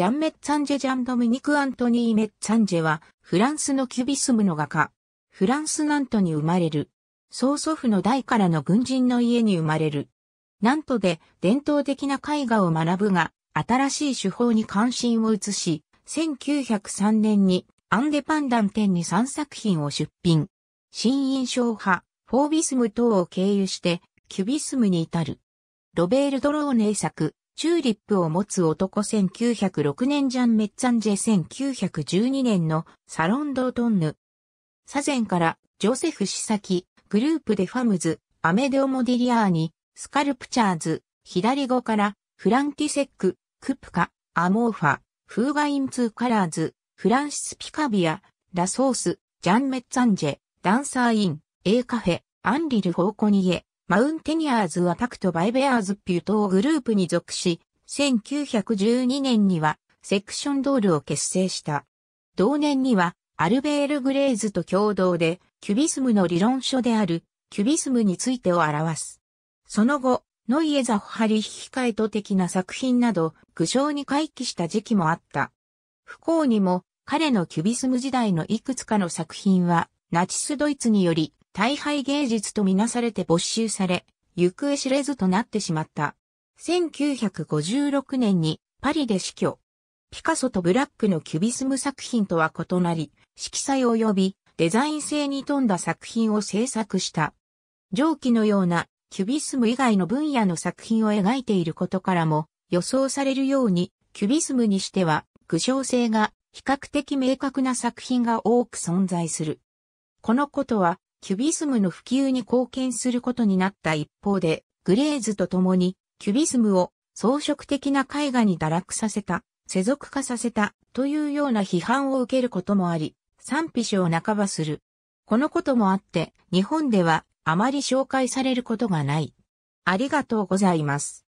ジャン・メッツァンジェ・ジャン・ドミニク・アントニー・メッツァンジェは、フランスのキュビスムの画家、フランス・ナントに生まれる。曽祖父の代からの軍人の家に生まれる。ナントで伝統的な絵画を学ぶが、新しい手法に関心を移し、1903年にアンデパンダン展に3作品を出品。新印象派、フォービスム等を経由して、キュビスムに至る。ロベール・ドローネ作、チューリップを持つ男1906年ジャン・メッツァンジェ1912年のサロンドトンヌ。左前からジョセフ・シサキ、グループでファムズ、アメデオ・モディリアーニ、スカルプチャーズ、左後からフランティセック、クプカ、アモーファ、フーガイン・ツー・カラーズ、フランシス・ピカビア、ラソース、ジャン・メッツァンジェ、ダンサーイン、エイカフェ、アンリル・フォーコニエ、マウンテニアーズはパクトバイベアーズピュートグループに属し、1912年にはセクションドールを結成した。同年にはアルベール・グレーズと共同でキュビスムの理論書であるキュビスムについてを表す。その後、ノイエザ・ホハリヒカイト的な作品など、具象に回帰した時期もあった。不幸にも、彼のキュビスム時代のいくつかの作品は、ナチスドイツにより大敗芸術とみなされて没収され、行方知れずとなってしまった。1956年にパリで死去。ピカソとブラックのキュビスム作品とは異なり、色彩及びデザイン性に富んだ作品を制作した。上記のようなキュビスム以外の分野の作品を描いていることからも予想されるように、キュビスムにしては具象性が比較的明確な作品が多く存在する。このことはキュビスムの普及に貢献することになった一方で、グレーズと共にキュビスムを装飾的な絵画に堕落させた、世俗化させたというような批判を受けることもあり、賛否書を半ばする。このこともあって、日本ではあまり紹介されることがない。ありがとうございます。